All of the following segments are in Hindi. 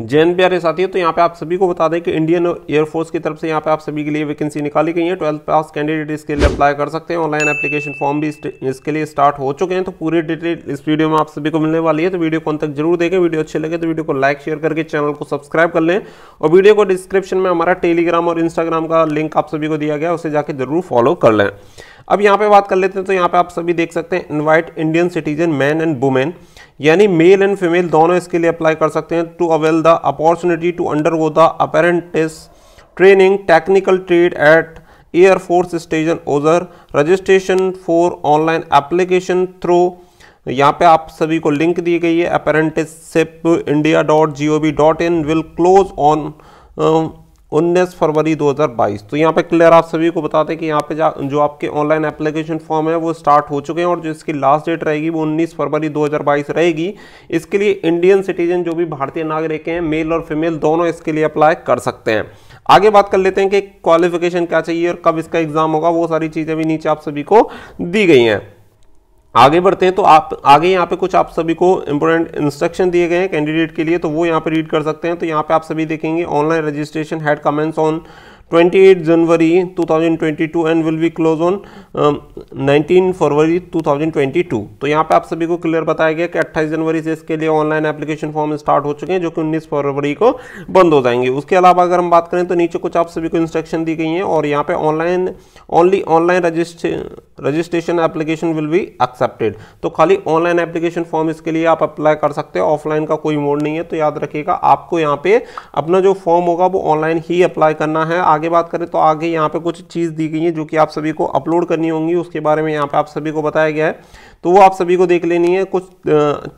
जैन प्यारे साथियों तो यहाँ पे आप सभी को बता दें कि इंडियन एयरफोर्स की तरफ से यहाँ पे आप सभी के लिए वैकेंसी निकाली गई है ट्वेल्थ पास कैंडिडेट इसके लिए अप्लाई कर सकते हैं ऑनलाइन एप्लीकेशन फॉर्म भी इसके लिए स्टार्ट हो चुके हैं तो पूरी डिटेल इस वीडियो में आप सभी को मिलने वाली है तो वीडियो को अंत तक जरूर देखें वीडियो अच्छे लगे तो वीडियो को लाइक शेयर करके चैनल को सब्सक्राइब कर लें और वीडियो को डिस्क्रिप्शन में हमारा टेलीग्राम और इंस्टाग्राम का लिंक आप सभी को दिया गया उसे जाके जरूर फॉलो कर लें अब यहाँ पे बात कर लेते हैं तो यहाँ पे आप सभी देख सकते हैं invite Indian citizen man and women यानी मेल एंड फीमेल दोनों इसके लिए अप्लाई कर सकते हैं to avail the opportunity to undergo the apprentice training technical trade at air force station Ozar registration for online application through यहाँ पे आप सभी को लिंक दी गई है apprenticeship India dot G O V dot in will close on 19 फरवरी 2022 तो यहाँ पे क्लियर आप सभी को बता दें कि यहाँ पे जो आपके ऑनलाइन एप्लीकेशन फॉर्म है वो स्टार्ट हो चुके हैं और जो इसकी लास्ट डेट रहेगी वो 19 फरवरी 2022 रहेगी इसके लिए इंडियन सिटीजन जो भी भारतीय नागरिक हैं मेल और फीमेल दोनों इसके लिए अप्लाई कर सकते हैं आगे बात कर लेते हैं कि क्वालिफिकेशन क्या चाहिए और कब इसका एग्जाम होगा वो सारी चीज़ें भी नीचे आप सभी को दी गई हैं आगे बढ़ते हैं तो आप आगे यहाँ पे कुछ आप सभी को इम्पोर्टेंट इंस्ट्रक्शन दिए गए हैं कैंडिडेट के लिए तो वो यहाँ पे रीड कर सकते हैं तो यहाँ पे आप सभी देखेंगे online registration had commence on 28 January 2022 and will be close on 19 फरवरी 2022 तो यहाँ पे आप सभी को क्लियर बताया गया कि 28 जनवरी से इसके लिए ऑनलाइन एप्लीकेशन फॉर्म स्टार्ट हो चुके हैं जो कि 19 फरवरी को बंद हो जाएंगे उसके अलावा अगर हम बात करें तो नीचे कुछ आप सभी को इंस्ट्रक्शन दी गई हैं और यहाँ पे online only online registration application will be accepted तो खाली ऑनलाइन एप्लीकेशन फॉर्म इसके लिए आप अप्लाई कर सकते हैं ऑफलाइन का कोई मोड नहीं है तो याद रखिएगा आपको यहाँ पे अपना जो फॉर्म होगा वो ऑनलाइन ही अप्लाई करना है आगे आगे बात करें तो आगे यहाँ पे कुछ चीज़ दी गई है जो कि आप सभी को अपलोड करनी होंगी उसके बारे में यहाँ पे आप सभी को बताया गया है तो वो आप सभी को देख लेनी है कुछ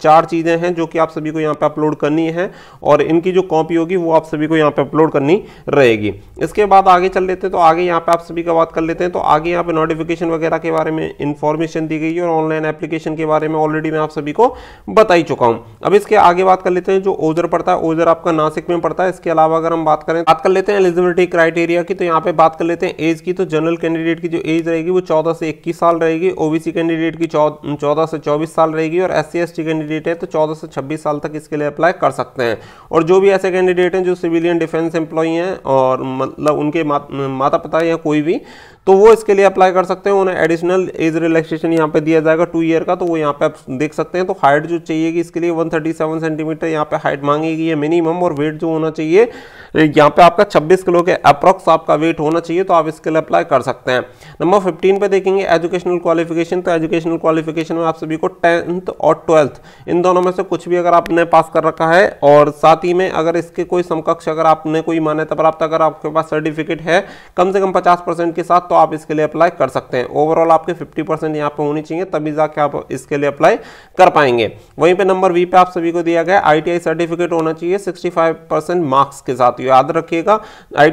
चार चीज़ें हैं जो कि आप सभी को यहाँ पे अपलोड करनी है और इनकी जो कॉपी होगी वो आप सभी को यहाँ पे अपलोड करनी रहेगी इसके बाद आगे चल लेते हैं तो आगे यहाँ पे आप सभी का बात कर लेते हैं तो आगे यहाँ पे नोटिफिकेशन वगैरह के बारे में इन्फॉर्मेशन दी गई है और ऑनलाइन एप्लीकेशन के बारे में ऑलरेडी मैं आप सभी को बता ही चुका हूँ अब इसके आगे बात कर लेते हैं जो ओजर पड़ता है ओजर आपका नासिक में पड़ता है इसके अलावा अगर हम बात करें बात कर लेते हैं एलिजिबिलिटी क्राइटेरिया क्राइटेरिया की तो यहाँ पे बात कर लेते हैं एज की तो जनरल कैंडिडेट की जो एज रहेगी वो 14 से 21 साल रहेगी ओबीसी कैंडिडेट की 14 से 24 साल रहेगी और एस सी कैंडिडेट है तो 14 से 26 साल तक इसके लिए अप्लाई कर सकते हैं और जो भी ऐसे कैंडिडेट हैं जो सिविलियन डिफेंस एम्प्लॉई हैं और मतलब उनके मा, माता पिता या कोई भी तो वो इसके लिए अप्लाई कर सकते हैं उन्हें एडिशनल एज रिलैक्सेशन यहाँ पे दिया जाएगा टू ईयर का तो वो यहाँ पे आप देख सकते हैं तो हाइट जो चाहिएगी इसके लिए 137 सेंटीमीटर यहाँ पे हाइट मांगी गई है मिनिमम और वेट जो होना चाहिए यहाँ पे आपका 26 किलो के अप्रॉक्स ब्लॉक्स आपका वेट होना चाहिए तो आप इसके लिए अप्लाई कर सकते हैं नंबर फिफ्टीन पे देखेंगे एजुकेशनल क्वालिफिकेशन तो एजुकेशनल क्वालिफिकेशन में आप सभी को टेंथ और ट्वेल्थ इन दोनों में से कुछ भी अगर आपने पास कर रखा है और साथ ही में अगर इसके कोई समकक्ष अगर आपने कोई मान्यता प्राप्त अगर आपके पास सर्टिफिकेट है कम से कम पचास के साथ तो आप इसके लिए अप्लाई कर सकते हैं ओवरऑल आपके फिफ्टी परसेंट यहाँ होनी चाहिए तभी जाके आप इसके लिए अप्लाई कर पाएंगे वहीं पर नंबर वी पे आप सभी को दिया गया आई सर्टिफिकेट होना चाहिए सिक्सटी मार्क्स के साथ याद रखिएगा आई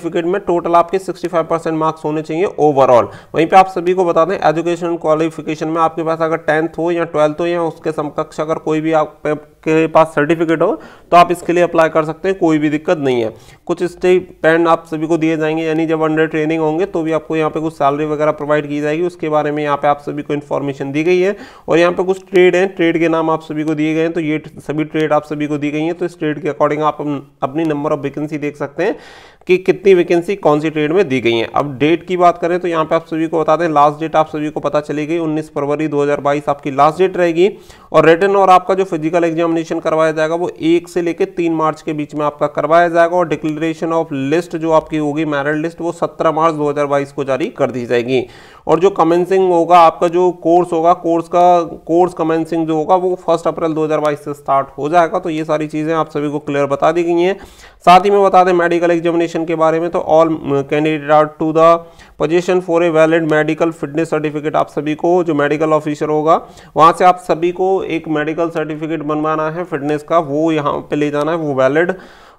सर्टिफिकेट में टोटल आपके 65 परसेंट मार्क्स होने चाहिए ओवरऑल वहीं पे आप सभी को बता दें एजुकेशन क्वालिफिकेशन में आपके पास अगर टेंथ हो या ट्वेल्थ हो या उसके समकक्ष अगर कोई भी आपके पास सर्टिफिकेट हो तो आप इसके लिए अप्लाई कर सकते हैं कोई भी दिक्कत नहीं है कुछ स्टेपेंड आप सभी को दिए जाएंगे यानी जब अंडर ट्रेनिंग होंगे तो भी आपको यहाँ पे कुछ सैलरी वगैरह प्रोवाइड की जाएगी उसके बारे में यहाँ पे आप सभी को इन्फॉर्मेशन दी गई है और यहाँ पे कुछ ट्रेड हैं ट्रेड के नाम आप सभी को दिए गए हैं तो ये सभी ट्रेड आप सभी को दी गई हैं तो इस ट्रेड के अकॉर्डिंग आप अपनी नंबर ऑफ वैकेंसी देख सकते हैं कि कितनी कितनी वैकेंसी कौन सी ट्रेड में दी गई हैं अब डेट की बात करें तो यहाँ पे आप सभी को बता दें लास्ट डेट आप सभी को पता चली गई 19 फरवरी 2022 आपकी लास्ट डेट रहेगी और रिटर्न और आपका जो फिजिकल एग्जामिनेशन करवाया जाएगा वो एक से लेकर तीन मार्च के बीच में आपका करवाया जाएगा और डिक्लेरेशन ऑफ लिस्ट जो आपकी होगी मैरिट लिस्ट वो सत्रह मार्च दो को जारी कर दी जाएगी और जो कमेंसिंग होगा आपका जो कोर्स होगा कोर्स का कोर्स कमेंसिंग जो होगा वो फर्स्ट अप्रैल दो से स्टार्ट हो जाएगा तो ये सारी चीज़ें आप सभी को क्लियर बता दी गई हैं साथ ही में बता दें मेडिकल एग्जामिनेशन के बारे में तो all candidate are to the position for a valid medical fitness certificate आप सभी को जो मेडिकल ऑफिसर होगा वहाँ से आप सभी को एक मेडिकल सर्टिफिकेट बनवाना है फिटनेस का वो यहाँ पे ले जाना है वो वैलिड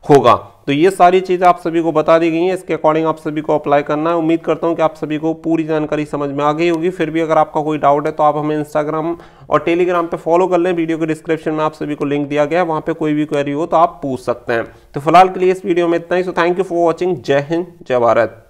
होगा तो ये सारी चीज़ें आप सभी को बता दी गई हैं इसके अकॉर्डिंग आप सभी को अप्लाई करना है उम्मीद करता हूँ कि आप सभी को पूरी जानकारी समझ में आ गई होगी फिर भी अगर आपका कोई डाउट है तो आप हमें इंस्टाग्राम और टेलीग्राम पे फॉलो कर लें वीडियो के डिस्क्रिप्शन में आप सभी को लिंक दिया गया है वहाँ पर कोई भी क्वेरी हो तो आप पूछ सकते हैं तो फिलहाल के लिए इस वीडियो में इतना ही so thank you for watching जय हिंद जय भारत